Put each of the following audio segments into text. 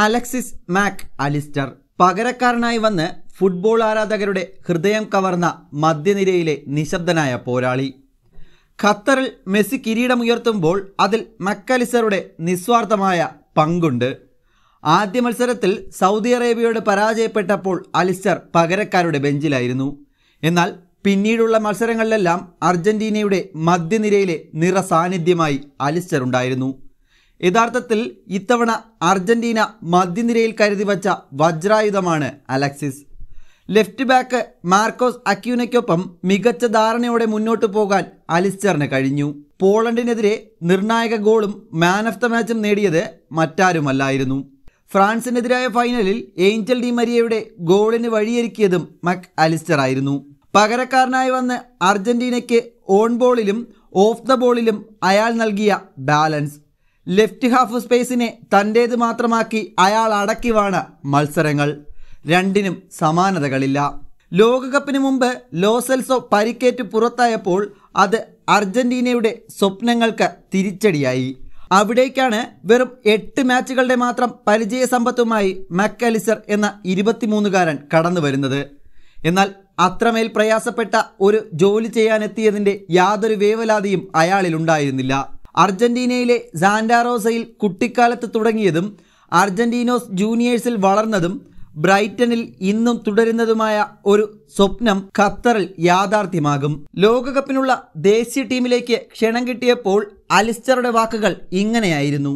Alexis Mac Allister പകരക്കാരനായി വന്ന് football ആരാധകരുടെ ഹൃദയം കവർന്ന മധ്യനിരയിലെ നിശബ്ദനായ പോരാളി ഖത്തറിൽ മെസ്സി കിരീടമുയർത്തുമ്പോൾ അതിൽ മക്കലിസറുടെ നിസ്വാർത്ഥമായ പങ്കുണ്ട് ആദ്യ മത്സരത്തിൽ സൗദി അറേബ്യയോട് പരാജയപ്പെട്ടപ്പോൾ അലിസ്റ്റർ പകരക്കാരുടെ ബെഞ്ചിലായിരുന്നു എന്നാൽ പിന്നീടുള്ള മത്സരങ്ങളിലെല്ലാം അർജന്റീനയുടെ മധ്യനിരയിലെ നിറസാന്നിധ്യമായി അലിസ്റ്റർ ഉണ്ടായിരുന്നു യഥാർത്ഥത്തിൽ ഇത്തവണ അർജന്റീന മധ്യനിരയിൽ കരുതി വച്ച വജ്രായുധമാണ് അലക്സിസ് ലെഫ്റ്റ് ബാക്ക് മാർക്കോസ് അക്യൂനയ്ക്കൊപ്പം മികച്ച ധാരണയോടെ മുന്നോട്ട് പോകാൻ അലിസ്റ്ററിന് കഴിഞ്ഞു പോളണ്ടിനെതിരെ നിർണായക ഗോളും മാൻ ഓഫ് ദ മാച്ചും നേടിയത് മറ്റാരുമല്ലായിരുന്നു ഫ്രാൻസിനെതിരായ ഫൈനലിൽ ഏഞ്ചൽ ഡി മരിയയുടെ ഗോളിന് വഴിയൊരുക്കിയതും മക് അലിസ്റ്റർ ആയിരുന്നു പകരക്കാരനായി വന്ന് അർജന്റീനയ്ക്ക് ഓൺ ബോളിലും ഓഫ് ദ ബോളിലും അയാൾ നൽകിയ ബാലൻസ് ലെഫ്റ്റ് ഹാഫ് സ്പേസിനെ തൻ്റേത് മാത്രമാക്കി അയാൾ അടക്കിവാണ് മത്സരങ്ങൾ രണ്ടിനും സമാനതകളില്ല ലോകകപ്പിന് മുമ്പ് ലോസെൽസോ പരിക്കേറ്റ് പുറത്തായപ്പോൾ അത് അർജന്റീനയുടെ സ്വപ്നങ്ങൾക്ക് തിരിച്ചടിയായി അവിടേക്കാണ് വെറും എട്ട് മാച്ചുകളുടെ മാത്രം സമ്പത്തുമായി മക്കലിസർ എന്ന ഇരുപത്തിമൂന്നുകാരൻ കടന്നു വരുന്നത് എന്നാൽ അത്രമേൽ പ്രയാസപ്പെട്ട ഒരു ജോലി ചെയ്യാനെത്തിയതിൻ്റെ യാതൊരു വേവലാതിയും അയാളിലുണ്ടായിരുന്നില്ല അർജന്റീനയിലെ സാന്റാറോസയിൽ കുട്ടിക്കാലത്ത് തുടങ്ങിയതും അർജന്റീനോസ് ജൂനിയേഴ്സിൽ വളർന്നതും ബ്രൈറ്റനിൽ ഇന്നും തുടരുന്നതുമായ ഒരു സ്വപ്നം ഖത്തറിൽ യാഥാർത്ഥ്യമാകും ലോകകപ്പിനുള്ള ദേശീയ ടീമിലേക്ക് ക്ഷണം കിട്ടിയപ്പോൾ അലിസ്റ്ററുടെ വാക്കുകൾ ഇങ്ങനെയായിരുന്നു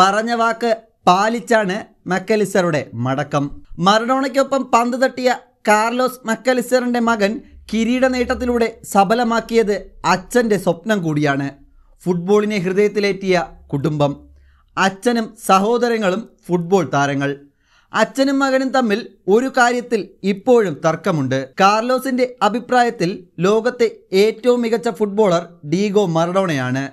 പറഞ്ഞ വാക്ക് പാലിച്ചാണ് മക്കലിസ്റ്ററുടെ മടക്കം മറഡോണയ്ക്കൊപ്പം പന്ത് തട്ടിയ കാർലോസ് മക്കലിസ്റ്ററിന്റെ മകൻ കിരീട നേട്ടത്തിലൂടെ സഫലമാക്കിയത് അച്ഛൻ്റെ സ്വപ്നം കൂടിയാണ് ഫുട്ബോളിനെ ഹൃദയത്തിലേറ്റിയ കുടുംബം അച്ഛനും സഹോദരങ്ങളും ഫുട്ബോൾ താരങ്ങൾ അച്ഛനും മകനും തമ്മിൽ ഒരു കാര്യത്തിൽ ഇപ്പോഴും തർക്കമുണ്ട് കാർലോസിന്റെ അഭിപ്രായത്തിൽ ലോകത്തെ ഏറ്റവും മികച്ച ഫുട്ബോളർ ഡീഗോ മറഡോണയാണ്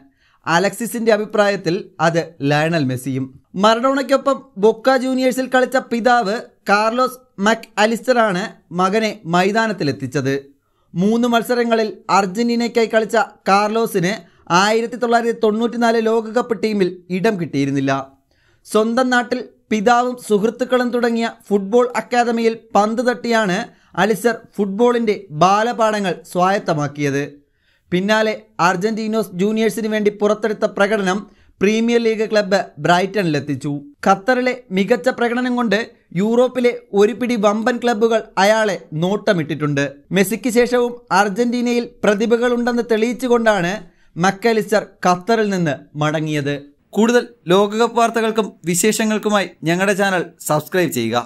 അലക്സിസിന്റെ അഭിപ്രായത്തിൽ അത് ലയണൽ മെസ്സിയും മറഡോണയ്ക്കൊപ്പം ബൊക്ക ജൂനിയേഴ്സിൽ കളിച്ച പിതാവ് കാർലോസ് മക് അലിസ്റ്ററാണ് മകനെ മൈതാനത്തിലെത്തിച്ചത് മൂന്ന് മത്സരങ്ങളിൽ അർജന്റീനയ്ക്കായി കളിച്ച കാർലോസിന് ആയിരത്തി തൊള്ളായിരത്തി നാല് ലോകകപ്പ് ടീമിൽ ഇടം കിട്ടിയിരുന്നില്ല സ്വന്തം നാട്ടിൽ പിതാവും സുഹൃത്തുക്കളും തുടങ്ങിയ ഫുട്ബോൾ അക്കാദമിയിൽ പന്ത് തട്ടിയാണ് അലിസർ ഫുട്ബോളിൻ്റെ ബാലപാഠങ്ങൾ സ്വായത്തമാക്കിയത് പിന്നാലെ അർജന്റീനോസ് ജൂനിയേഴ്സിന് വേണ്ടി പുറത്തെടുത്ത പ്രകടനം പ്രീമിയർ ലീഗ് ക്ലബ്ബ് ബ്രൈറ്റണിലെത്തിച്ചു ഖത്തറിലെ മികച്ച പ്രകടനം കൊണ്ട് യൂറോപ്പിലെ ഒരു പിടി വമ്പൻ ക്ലബ്ബുകൾ അയാളെ നോട്ടമിട്ടിട്ടുണ്ട് മെസ്സിക്ക് ശേഷവും അർജന്റീനയിൽ പ്രതിഭകളുണ്ടെന്ന് തെളിയിച്ചുകൊണ്ടാണ് മക്കലിസ്റ്റർ ഖത്തറിൽ നിന്ന് മടങ്ങിയത് കൂടുതൽ ലോകകപ്പ് വാർത്തകൾക്കും വിശേഷങ്ങൾക്കുമായി ഞങ്ങളുടെ ചാനൽ സബ്സ്ക്രൈബ് ചെയ്യുക